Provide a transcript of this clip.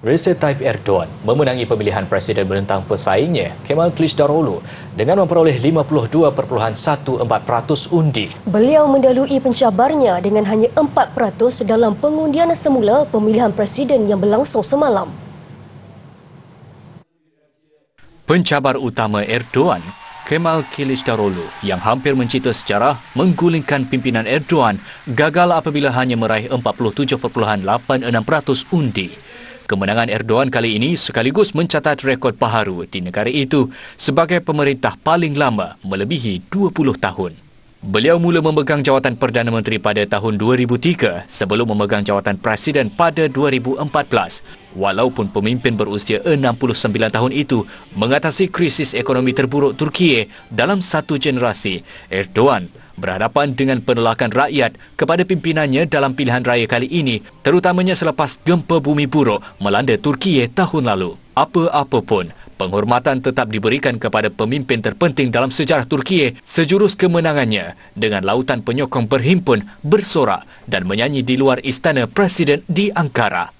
Recep Tayyip Erdogan memenangi pemilihan presiden menentang pesaingnya Kemal Kılıçdaroğlu dengan memperoleh 52.14% undi. Beliau mendalui pencabarnya dengan hanya 4% dalam pengundian semula pemilihan presiden yang berlangsung semalam. Pencabar utama Erdogan, Kemal Kılıçdaroğlu yang hampir mencipta sejarah menggulingkan pimpinan Erdogan gagal apabila hanya meraih 47.86% undi. Kemenangan Erdogan kali ini sekaligus mencatat rekod baharu di negara itu sebagai pemerintah paling lama melebihi 20 tahun. Beliau mula memegang jawatan Perdana Menteri pada tahun 2003 sebelum memegang jawatan Presiden pada 2014. Walaupun pemimpin berusia 69 tahun itu mengatasi krisis ekonomi terburuk Turkiye dalam satu generasi, Erdogan berhadapan dengan penolakan rakyat kepada pimpinannya dalam pilihan raya kali ini, terutamanya selepas gempa bumi buruk melanda Turkiye tahun lalu. apa apapun penghormatan tetap diberikan kepada pemimpin terpenting dalam sejarah Turkiye sejurus kemenangannya dengan lautan penyokong berhimpun, bersorak dan menyanyi di luar istana Presiden di Ankara.